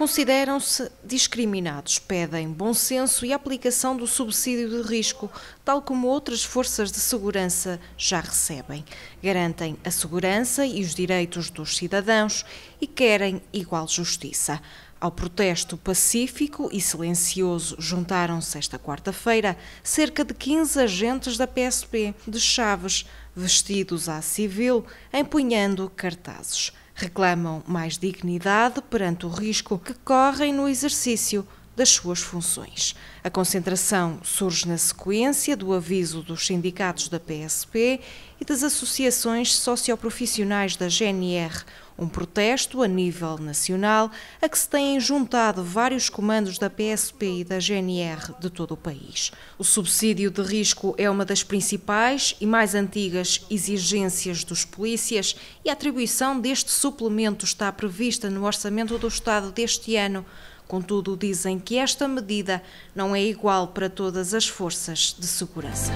consideram-se discriminados, pedem bom senso e aplicação do subsídio de risco, tal como outras forças de segurança já recebem. Garantem a segurança e os direitos dos cidadãos e querem igual justiça. Ao protesto pacífico e silencioso juntaram-se esta quarta-feira cerca de 15 agentes da PSP de Chaves, vestidos à civil, empunhando cartazes. Reclamam mais dignidade perante o risco que correm no exercício das suas funções. A concentração surge na sequência do aviso dos sindicatos da PSP e das associações socioprofissionais da GNR, um protesto a nível nacional a que se têm juntado vários comandos da PSP e da GNR de todo o país. O subsídio de risco é uma das principais e mais antigas exigências dos polícias e a atribuição deste suplemento está prevista no orçamento do Estado deste ano Contudo, dizem que esta medida não é igual para todas as forças de segurança.